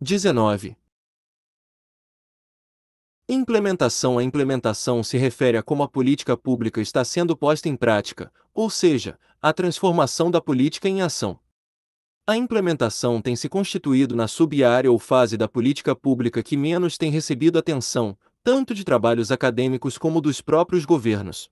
19. Implementação A implementação se refere a como a política pública está sendo posta em prática, ou seja, a transformação da política em ação. A implementação tem se constituído na sub-área ou fase da política pública que menos tem recebido atenção, tanto de trabalhos acadêmicos como dos próprios governos.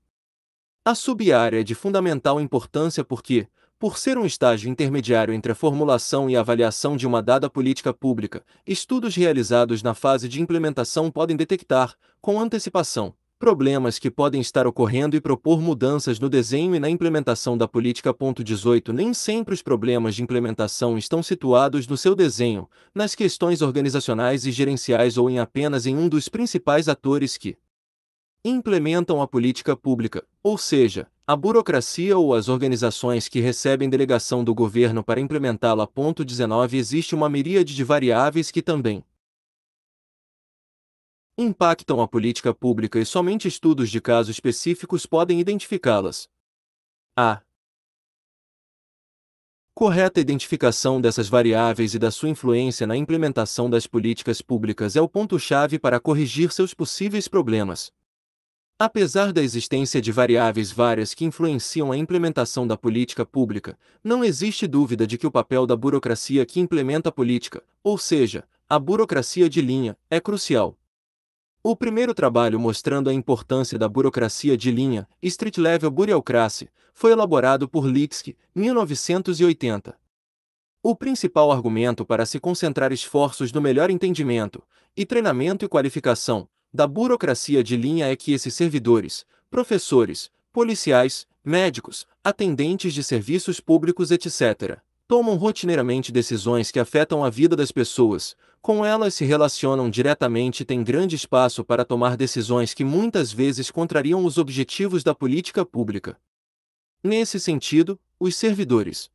A sub-área é de fundamental importância porque, por ser um estágio intermediário entre a formulação e a avaliação de uma dada política pública, estudos realizados na fase de implementação podem detectar, com antecipação, problemas que podem estar ocorrendo e propor mudanças no desenho e na implementação da política. 18 Nem sempre os problemas de implementação estão situados no seu desenho, nas questões organizacionais e gerenciais ou em apenas em um dos principais atores que implementam a política pública, ou seja, a burocracia ou as organizações que recebem delegação do governo para implementá-la. Ponto 19 Existe uma miríade de variáveis que também impactam a política pública e somente estudos de casos específicos podem identificá-las. A correta identificação dessas variáveis e da sua influência na implementação das políticas públicas é o ponto-chave para corrigir seus possíveis problemas. Apesar da existência de variáveis várias que influenciam a implementação da política pública, não existe dúvida de que o papel da burocracia que implementa a política, ou seja, a burocracia de linha, é crucial. O primeiro trabalho mostrando a importância da burocracia de linha, Street Level Bureaucracy, foi elaborado por Lipsky, 1980. O principal argumento para se concentrar esforços no melhor entendimento e treinamento e qualificação da burocracia de linha é que esses servidores, professores, policiais, médicos, atendentes de serviços públicos, etc., tomam rotineiramente decisões que afetam a vida das pessoas, com elas se relacionam diretamente e têm grande espaço para tomar decisões que muitas vezes contrariam os objetivos da política pública. Nesse sentido, os servidores,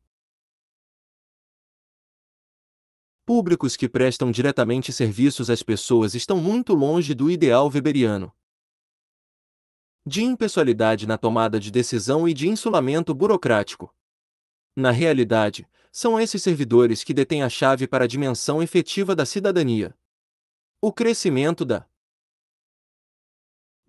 públicos que prestam diretamente serviços às pessoas estão muito longe do ideal weberiano. De impessoalidade na tomada de decisão e de insulamento burocrático. Na realidade, são esses servidores que detêm a chave para a dimensão efetiva da cidadania. O crescimento da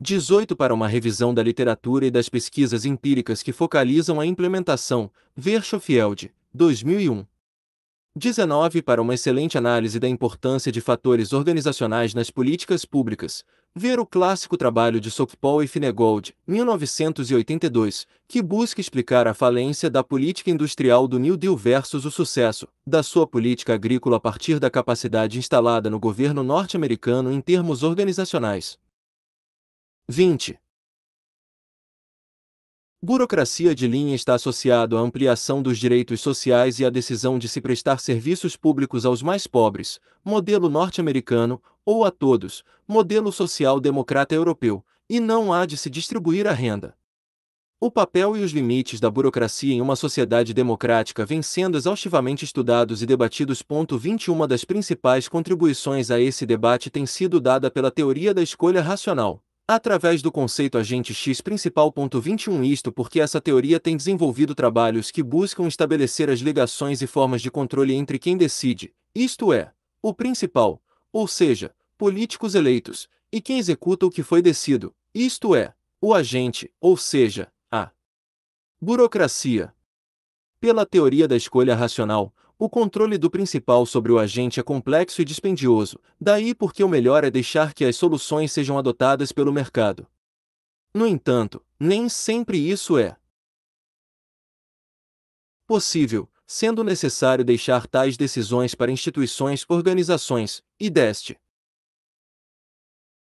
18 para uma revisão da literatura e das pesquisas empíricas que focalizam a implementação, Verschofield, 2001. 19 Para uma excelente análise da importância de fatores organizacionais nas políticas públicas, ver o clássico trabalho de Sokpol e Finegold, 1982, que busca explicar a falência da política industrial do New Deal versus o sucesso da sua política agrícola a partir da capacidade instalada no governo norte-americano em termos organizacionais. 20. Burocracia de linha está associado à ampliação dos direitos sociais e à decisão de se prestar serviços públicos aos mais pobres, modelo norte-americano, ou a todos, modelo social-democrata europeu, e não há de se distribuir a renda. O papel e os limites da burocracia em uma sociedade democrática vêm sendo exaustivamente estudados e debatidos. 21 das principais contribuições a esse debate tem sido dada pela teoria da escolha racional, através do conceito agente X principal. Isto porque essa teoria tem desenvolvido trabalhos que buscam estabelecer as ligações e formas de controle entre quem decide, isto é, o principal, ou seja, políticos eleitos, e quem executa o que foi decidido, isto é, o agente, ou seja, a burocracia. Pela teoria da escolha racional, o controle do principal sobre o agente é complexo e dispendioso, daí porque o melhor é deixar que as soluções sejam adotadas pelo mercado. No entanto, nem sempre isso é possível, sendo necessário deixar tais decisões para instituições, organizações e deste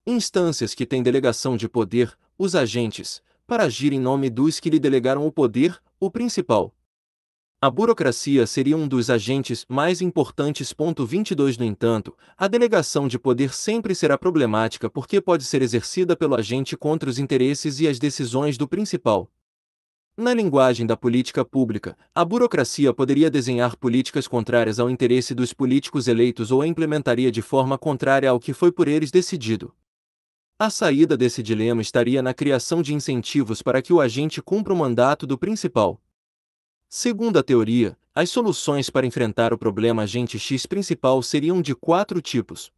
instâncias que têm delegação de poder, os agentes, para agir em nome dos que lhe delegaram o poder, o principal, a burocracia seria um dos agentes mais importantes. 22 No entanto, a delegação de poder sempre será problemática porque pode ser exercida pelo agente contra os interesses e as decisões do principal. Na linguagem da política pública, a burocracia poderia desenhar políticas contrárias ao interesse dos políticos eleitos ou a implementaria de forma contrária ao que foi por eles decidido. A saída desse dilema estaria na criação de incentivos para que o agente cumpra o mandato do principal. Segundo a teoria, as soluções para enfrentar o problema agente X principal seriam de quatro tipos.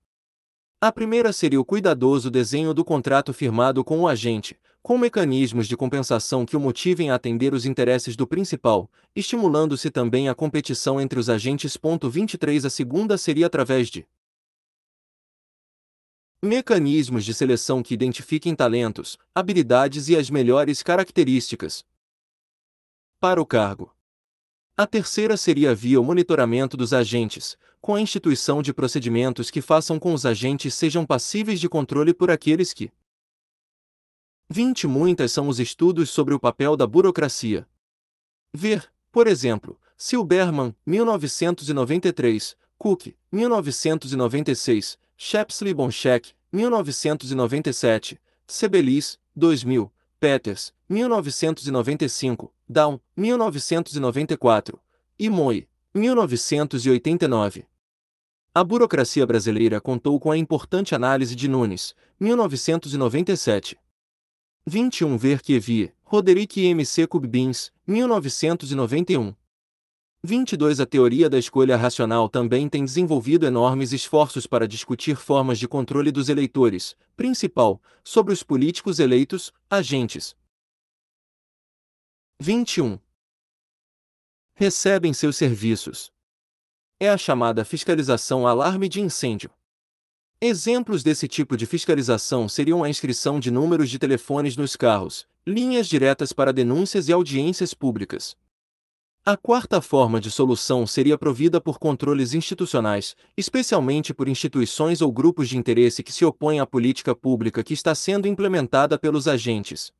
A primeira seria o cuidadoso desenho do contrato firmado com o agente, com mecanismos de compensação que o motivem a atender os interesses do principal, estimulando-se também a competição entre os agentes. 23 A segunda seria através de mecanismos de seleção que identifiquem talentos, habilidades e as melhores características para o cargo. A terceira seria via o monitoramento dos agentes, com a instituição de procedimentos que façam com os agentes sejam passíveis de controle por aqueles que. 20 Muitas são os estudos sobre o papel da burocracia. Ver, por exemplo, Silberman, 1993, Cook, 1996, Shepsley Bonchek, 1997, Sebelis, 2000, Peters, 1995, Down, 1994, e Moi, 1989. A burocracia brasileira contou com a importante análise de Nunes, 1997. 21 Ver que vi, Roderick M. C. Kubbins, 1991. 22 A teoria da escolha racional também tem desenvolvido enormes esforços para discutir formas de controle dos eleitores, principal, sobre os políticos eleitos, agentes, 21. Recebem seus serviços. É a chamada fiscalização alarme de incêndio. Exemplos desse tipo de fiscalização seriam a inscrição de números de telefones nos carros, linhas diretas para denúncias e audiências públicas. A quarta forma de solução seria provida por controles institucionais, especialmente por instituições ou grupos de interesse que se opõem à política pública que está sendo implementada pelos agentes.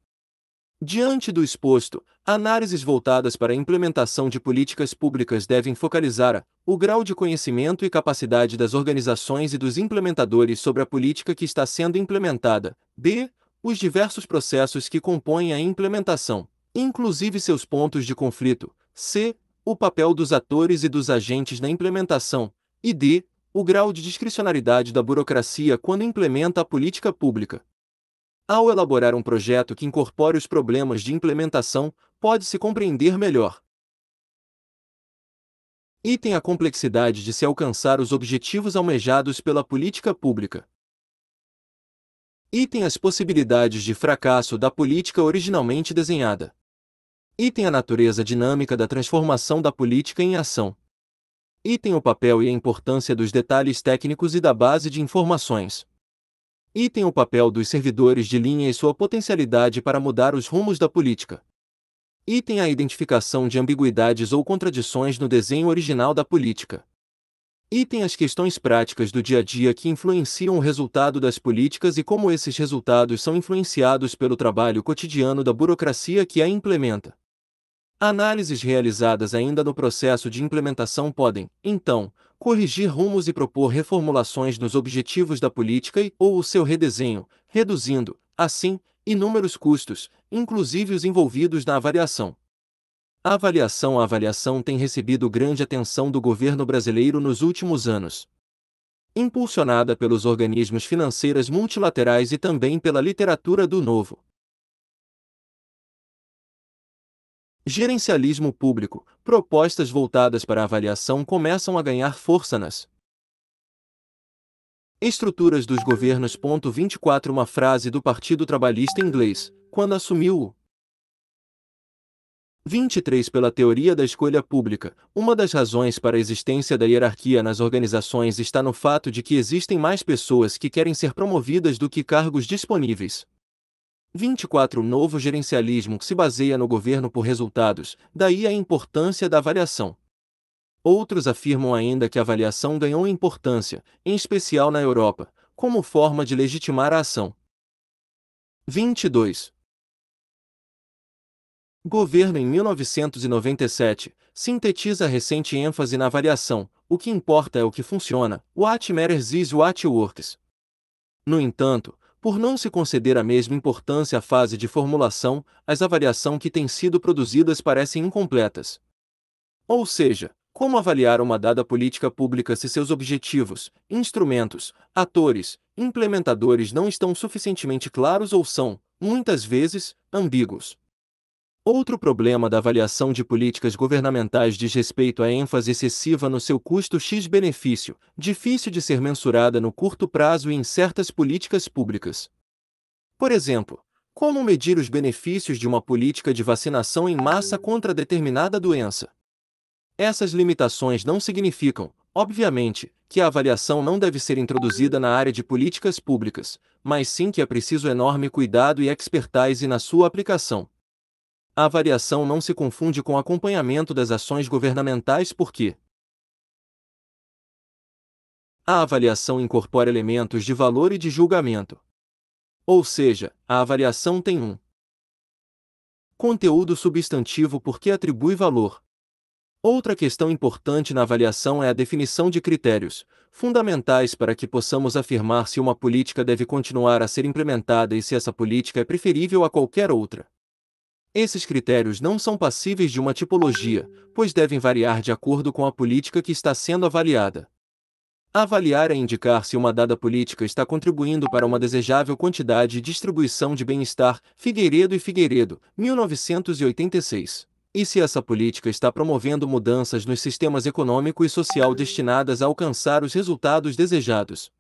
Diante do exposto, análises voltadas para a implementação de políticas públicas devem focalizar a, o grau de conhecimento e capacidade das organizações e dos implementadores sobre a política que está sendo implementada, b. os diversos processos que compõem a implementação, inclusive seus pontos de conflito, c. o papel dos atores e dos agentes na implementação, e d. o grau de discricionariedade da burocracia quando implementa a política pública. Ao elaborar um projeto que incorpore os problemas de implementação, pode-se compreender melhor. Item a complexidade de se alcançar os objetivos almejados pela política pública. Item as possibilidades de fracasso da política originalmente desenhada. Item a natureza dinâmica da transformação da política em ação. Item o papel e a importância dos detalhes técnicos e da base de informações. Item O papel dos servidores de linha e sua potencialidade para mudar os rumos da política. Item A identificação de ambiguidades ou contradições no desenho original da política. Item As questões práticas do dia a dia que influenciam o resultado das políticas e como esses resultados são influenciados pelo trabalho cotidiano da burocracia que a implementa. Análises realizadas ainda no processo de implementação podem, então, corrigir rumos e propor reformulações nos objetivos da política e ou o seu redesenho, reduzindo, assim, inúmeros custos, inclusive os envolvidos na avaliação. A avaliação A avaliação tem recebido grande atenção do governo brasileiro nos últimos anos. Impulsionada pelos organismos financeiros multilaterais e também pela literatura do novo gerencialismo público, propostas voltadas para avaliação começam a ganhar força nas estruturas dos governos. 24 Uma frase do Partido Trabalhista inglês, quando assumiu o 23 Pela teoria da escolha pública, uma das razões para a existência da hierarquia nas organizações está no fato de que existem mais pessoas que querem ser promovidas do que cargos disponíveis. 24. novo gerencialismo que se baseia no governo por resultados, daí a importância da avaliação. Outros afirmam ainda que a avaliação ganhou importância, em especial na Europa, como forma de legitimar a ação. 22. Governo em 1997 sintetiza a recente ênfase na avaliação, o que importa é o que funciona, what matters is what works. No entanto, por não se conceder a mesma importância à fase de formulação, as avaliação que têm sido produzidas parecem incompletas. Ou seja, como avaliar uma dada política pública se seus objetivos, instrumentos, atores, implementadores não estão suficientemente claros ou são, muitas vezes, ambíguos? Outro problema da avaliação de políticas governamentais diz respeito à ênfase excessiva no seu custo-x-benefício, difícil de ser mensurada no curto prazo e em certas políticas públicas. Por exemplo, como medir os benefícios de uma política de vacinação em massa contra determinada doença? Essas limitações não significam, obviamente, que a avaliação não deve ser introduzida na área de políticas públicas, mas sim que é preciso enorme cuidado e expertise na sua aplicação. A avaliação não se confunde com acompanhamento das ações governamentais porque a avaliação incorpora elementos de valor e de julgamento. Ou seja, a avaliação tem um conteúdo substantivo porque atribui valor. Outra questão importante na avaliação é a definição de critérios, fundamentais para que possamos afirmar se uma política deve continuar a ser implementada e se essa política é preferível a qualquer outra. Esses critérios não são passíveis de uma tipologia, pois devem variar de acordo com a política que está sendo avaliada. Avaliar é indicar se uma dada política está contribuindo para uma desejável quantidade e distribuição de bem-estar, Figueiredo e Figueiredo, 1986. E se essa política está promovendo mudanças nos sistemas econômico e social destinadas a alcançar os resultados desejados.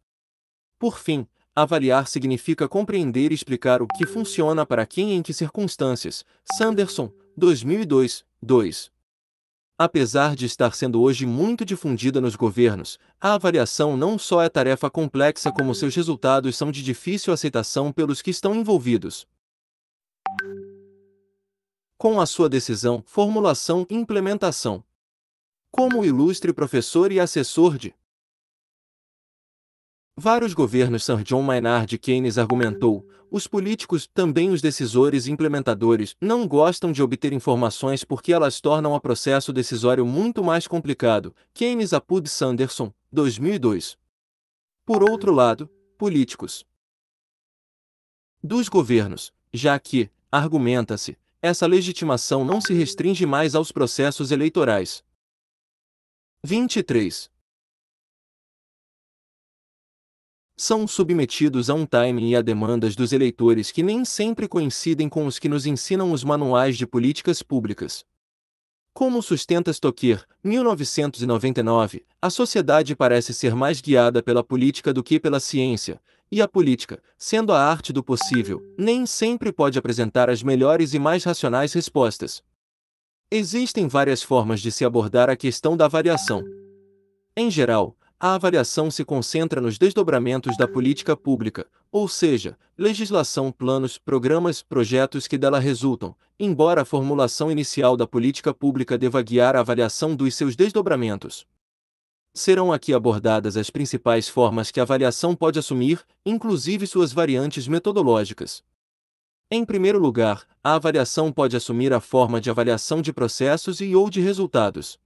Por fim, Avaliar significa compreender e explicar o que funciona para quem e em que circunstâncias. Sanderson, 2002, 2. Apesar de estar sendo hoje muito difundida nos governos, a avaliação não só é tarefa complexa como seus resultados são de difícil aceitação pelos que estão envolvidos. Com a sua decisão, formulação e implementação. Como ilustre professor e assessor de Vários governos Sir John Maynard Keynes argumentou, os políticos, também os decisores e implementadores, não gostam de obter informações porque elas tornam o processo decisório muito mais complicado. Keynes a Pud Sanderson, 2002. Por outro lado, políticos dos governos, já que, argumenta-se, essa legitimação não se restringe mais aos processos eleitorais. 23. são submetidos a um timing e a demandas dos eleitores que nem sempre coincidem com os que nos ensinam os manuais de políticas públicas. Como sustenta Stoker, 1999, a sociedade parece ser mais guiada pela política do que pela ciência, e a política, sendo a arte do possível, nem sempre pode apresentar as melhores e mais racionais respostas. Existem várias formas de se abordar a questão da variação. Em geral, a avaliação se concentra nos desdobramentos da política pública, ou seja, legislação, planos, programas, projetos que dela resultam, embora a formulação inicial da política pública deva guiar a avaliação dos seus desdobramentos. Serão aqui abordadas as principais formas que a avaliação pode assumir, inclusive suas variantes metodológicas. Em primeiro lugar, a avaliação pode assumir a forma de avaliação de processos e ou de resultados.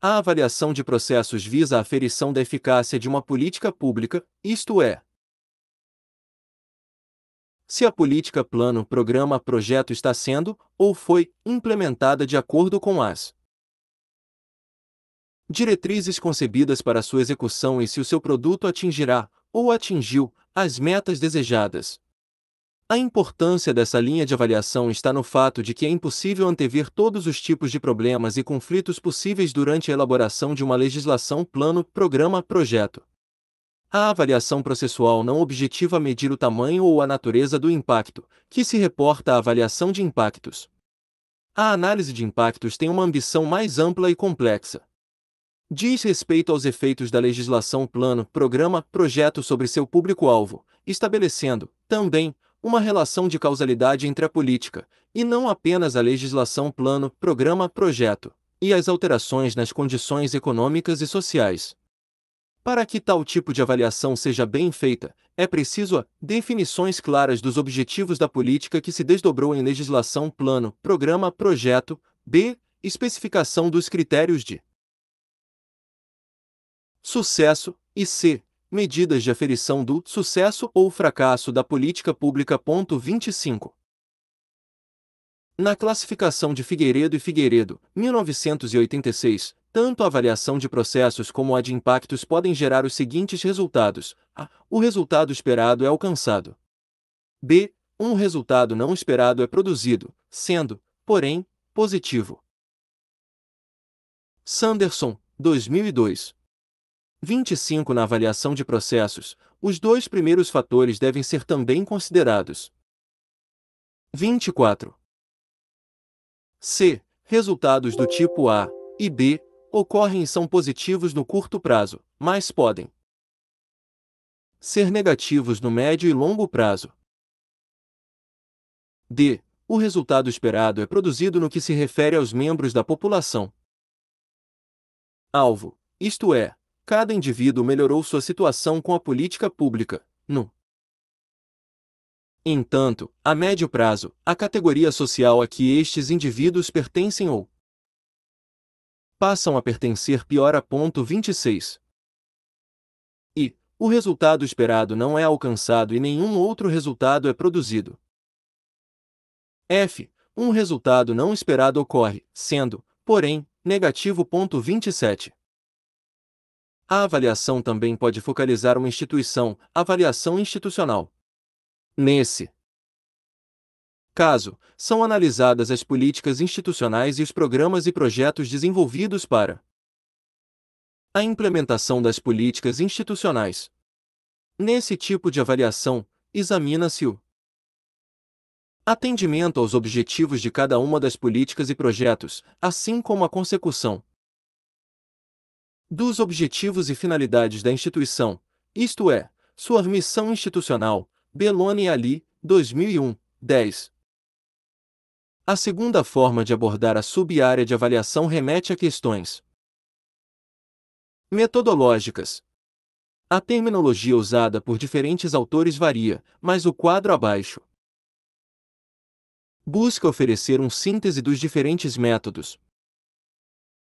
A avaliação de processos visa a aferição da eficácia de uma política pública, isto é, se a política plano, programa, projeto está sendo ou foi implementada de acordo com as diretrizes concebidas para sua execução e se o seu produto atingirá ou atingiu as metas desejadas. A importância dessa linha de avaliação está no fato de que é impossível antever todos os tipos de problemas e conflitos possíveis durante a elaboração de uma legislação, plano, programa, projeto. A avaliação processual não objetiva medir o tamanho ou a natureza do impacto, que se reporta à avaliação de impactos. A análise de impactos tem uma ambição mais ampla e complexa. Diz respeito aos efeitos da legislação, plano, programa, projeto sobre seu público-alvo, estabelecendo, também, uma relação de causalidade entre a política, e não apenas a legislação plano, programa, projeto, e as alterações nas condições econômicas e sociais. Para que tal tipo de avaliação seja bem feita, é preciso a definições claras dos objetivos da política que se desdobrou em legislação plano, programa, projeto, b. especificação dos critérios de sucesso e c. Medidas de aferição do sucesso ou fracasso da política pública. Ponto 25. Na classificação de Figueiredo e Figueiredo, 1986, tanto a avaliação de processos como a de impactos podem gerar os seguintes resultados: a. O resultado esperado é alcançado. b. Um resultado não esperado é produzido, sendo, porém, positivo. Sanderson, 2002. 25 Na avaliação de processos, os dois primeiros fatores devem ser também considerados. 24. C. Resultados do tipo A e B ocorrem e são positivos no curto prazo, mas podem ser negativos no médio e longo prazo. D. O resultado esperado é produzido no que se refere aos membros da população. Alvo, isto é, cada indivíduo melhorou sua situação com a política pública. No entanto, a médio prazo, a categoria social a que estes indivíduos pertencem ou passam a pertencer piora. Ponto 26. E o resultado esperado não é alcançado e nenhum outro resultado é produzido. F. Um resultado não esperado ocorre, sendo, porém, negativo. Ponto 27. A avaliação também pode focalizar uma instituição, avaliação institucional. Nesse caso, são analisadas as políticas institucionais e os programas e projetos desenvolvidos para a implementação das políticas institucionais. Nesse tipo de avaliação, examina-se o atendimento aos objetivos de cada uma das políticas e projetos, assim como a consecução dos objetivos e finalidades da instituição, isto é, sua missão institucional, Belloni Ali, 2001, 10. A segunda forma de abordar a sub-área de avaliação remete a questões metodológicas. A terminologia usada por diferentes autores varia, mas o quadro abaixo busca oferecer um síntese dos diferentes métodos.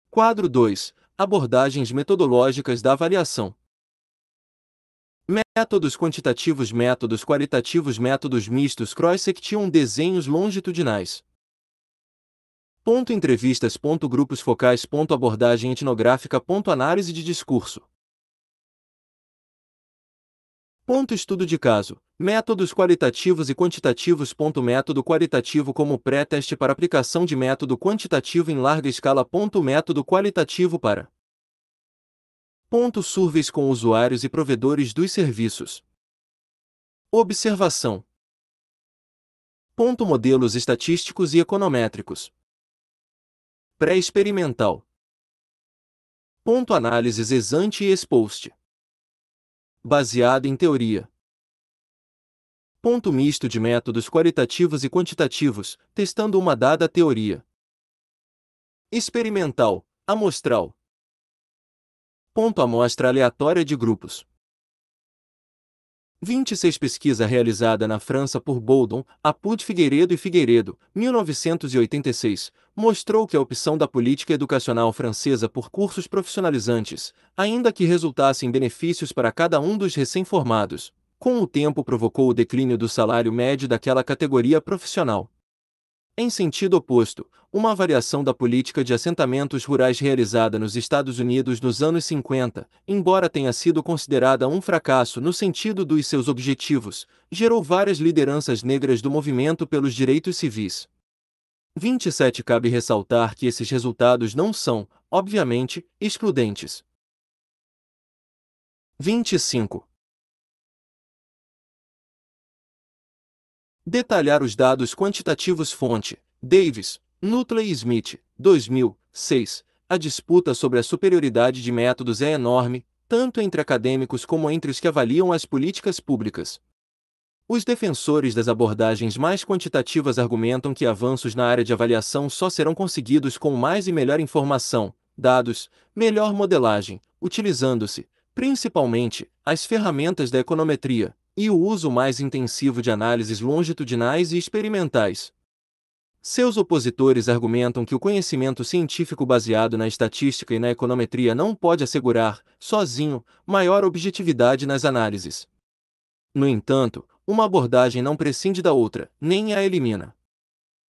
Quadro 2 Abordagens metodológicas da avaliação. Métodos quantitativos, métodos qualitativos, métodos mistos, cross-section, desenhos longitudinais. Ponto entrevistas, ponto grupos focais, ponto abordagem etnográfica, ponto análise de discurso. Ponto estudo de caso. Métodos qualitativos e quantitativos. Ponto método qualitativo como pré-teste para aplicação de método quantitativo em larga escala. Ponto método qualitativo para Ponto surveys com usuários e provedores dos serviços. Observação. Ponto modelos estatísticos e econométricos. Pré-experimental. Ponto análises exante e exposte baseada em teoria. Ponto misto de métodos qualitativos e quantitativos, testando uma dada teoria. Experimental, amostral. Ponto amostra aleatória de grupos. 26 Pesquisa realizada na França por Boldon, Apud Figueiredo e Figueiredo, 1986, mostrou que a opção da política educacional francesa por cursos profissionalizantes, ainda que resultasse em benefícios para cada um dos recém-formados, com o tempo provocou o declínio do salário médio daquela categoria profissional. Em sentido oposto, uma variação da política de assentamentos rurais realizada nos Estados Unidos nos anos 50, embora tenha sido considerada um fracasso no sentido dos seus objetivos, gerou várias lideranças negras do movimento pelos direitos civis. 27 Cabe ressaltar que esses resultados não são, obviamente, excludentes. 25. Detalhar os dados quantitativos fonte, Davis, Nutley e Smith, 2006. A disputa sobre a superioridade de métodos é enorme, tanto entre acadêmicos como entre os que avaliam as políticas públicas. Os defensores das abordagens mais quantitativas argumentam que avanços na área de avaliação só serão conseguidos com mais e melhor informação, dados, melhor modelagem, utilizando-se, principalmente, as ferramentas da econometria, e o uso mais intensivo de análises longitudinais e experimentais. Seus opositores argumentam que o conhecimento científico baseado na estatística e na econometria não pode assegurar, sozinho, maior objetividade nas análises. No entanto, uma abordagem não prescinde da outra, nem a elimina.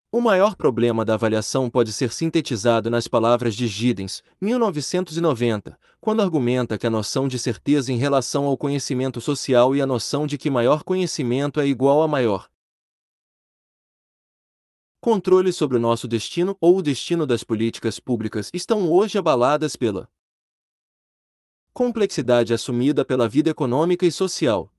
O maior problema da avaliação pode ser sintetizado nas palavras de Giddens, 1990, quando argumenta que a noção de certeza em relação ao conhecimento social e a noção de que maior conhecimento é igual a maior controle sobre o nosso destino ou o destino das políticas públicas estão hoje abaladas pela complexidade assumida pela vida econômica e social.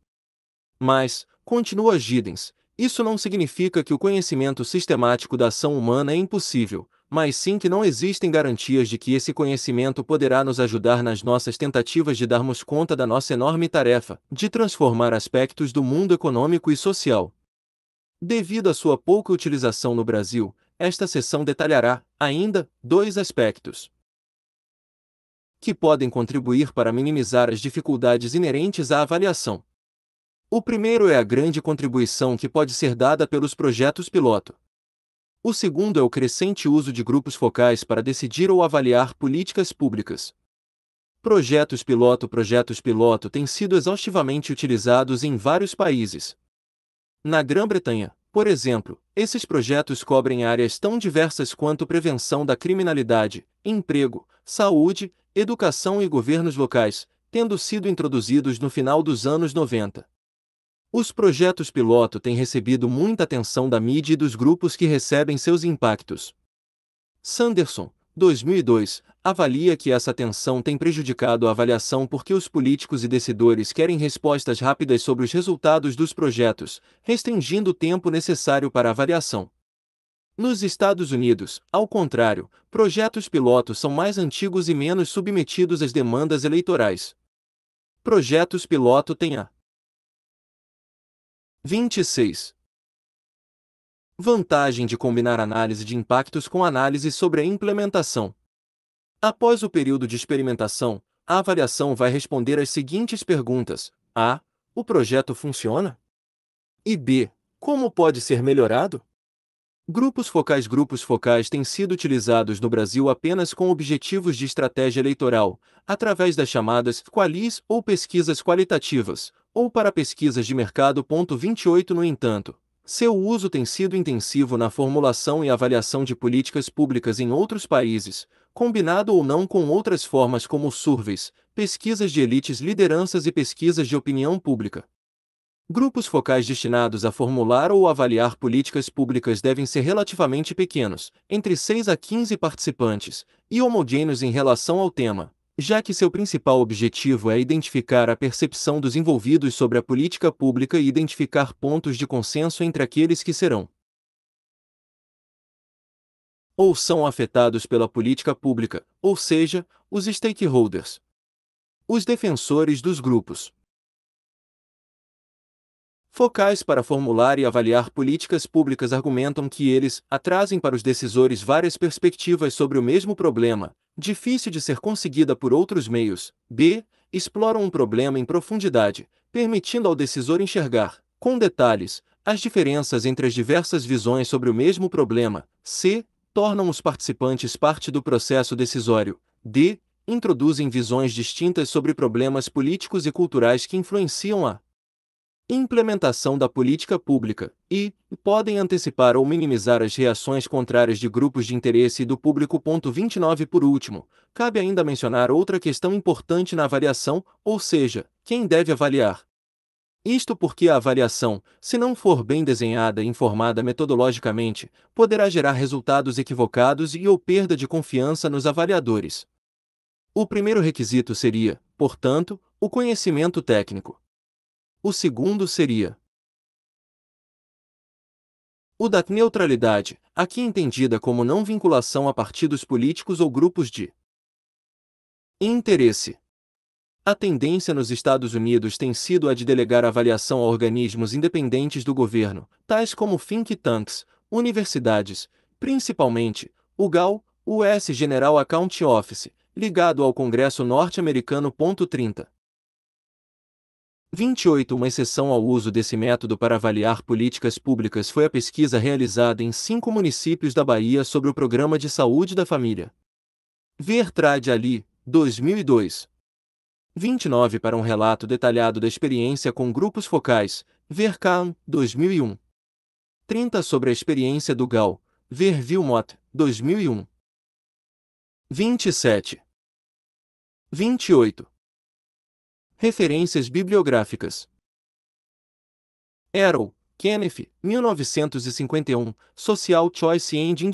Mas, continua Giddens, isso não significa que o conhecimento sistemático da ação humana é impossível, mas sim que não existem garantias de que esse conhecimento poderá nos ajudar nas nossas tentativas de darmos conta da nossa enorme tarefa de transformar aspectos do mundo econômico e social. Devido à sua pouca utilização no Brasil, esta seção detalhará, ainda, dois aspectos que podem contribuir para minimizar as dificuldades inerentes à avaliação. O primeiro é a grande contribuição que pode ser dada pelos projetos piloto. O segundo é o crescente uso de grupos focais para decidir ou avaliar políticas públicas. Projetos piloto Projetos piloto têm sido exaustivamente utilizados em vários países. Na Grã-Bretanha, por exemplo, esses projetos cobrem áreas tão diversas quanto prevenção da criminalidade, emprego, saúde, educação e governos locais, tendo sido introduzidos no final dos anos 90. Os projetos piloto têm recebido muita atenção da mídia e dos grupos que recebem seus impactos. Sanderson, 2002, avalia que essa atenção tem prejudicado a avaliação porque os políticos e decidores querem respostas rápidas sobre os resultados dos projetos, restringindo o tempo necessário para a avaliação. Nos Estados Unidos, ao contrário, projetos piloto são mais antigos e menos submetidos às demandas eleitorais. Projetos piloto têm a 26. Vantagem de combinar análise de impactos com análise sobre a implementação. Após o período de experimentação, a avaliação vai responder às seguintes perguntas: A. O projeto funciona? E B. Como pode ser melhorado? Grupos focais Grupos focais têm sido utilizados no Brasil apenas com objetivos de estratégia eleitoral, através das chamadas qualis ou pesquisas qualitativas, ou para pesquisas de mercado. 28 No entanto, seu uso tem sido intensivo na formulação e avaliação de políticas públicas em outros países, combinado ou não com outras formas como surveys, pesquisas de elites, lideranças e pesquisas de opinião pública. Grupos focais destinados a formular ou avaliar políticas públicas devem ser relativamente pequenos, entre 6 a 15 participantes, e homogêneos em relação ao tema, já que seu principal objetivo é identificar a percepção dos envolvidos sobre a política pública e identificar pontos de consenso entre aqueles que serão ou são afetados pela política pública, ou seja, os stakeholders, os defensores dos grupos focais para formular e avaliar políticas públicas argumentam que eles atrasem para os decisores várias perspectivas sobre o mesmo problema, difícil de ser conseguida por outros meios. B. Exploram um problema em profundidade, permitindo ao decisor enxergar, com detalhes, as diferenças entre as diversas visões sobre o mesmo problema. C. Tornam os participantes parte do processo decisório. D. Introduzem visões distintas sobre problemas políticos e culturais que influenciam a implementação da política pública e podem antecipar ou minimizar as reações contrárias de grupos de interesse e do público. 29 Por último, cabe ainda mencionar outra questão importante na avaliação, ou seja, quem deve avaliar. Isto porque a avaliação, se não for bem desenhada e informada metodologicamente, poderá gerar resultados equivocados e ou perda de confiança nos avaliadores. O primeiro requisito seria, portanto, o conhecimento técnico. O segundo seria o da neutralidade, aqui entendida como não vinculação a partidos políticos ou grupos de interesse. A tendência nos Estados Unidos tem sido a de delegar avaliação a organismos independentes do governo, tais como think tanks, universidades, principalmente o GAL, (U.S. General Account Office, ligado ao Congresso norte-americano. 30. 28 Uma exceção ao uso desse método para avaliar políticas públicas foi a pesquisa realizada em cinco municípios da Bahia sobre o Programa de Saúde da Família. Vertrade Ali, 2002. 29 Para um relato detalhado da experiência com grupos focais, Vercam, 2001. 30 Sobre a experiência do GAL, Vervilmot, 2001. 27. 28 Referências bibliográficas. Errol, Kenneth, 1951, Social Choice and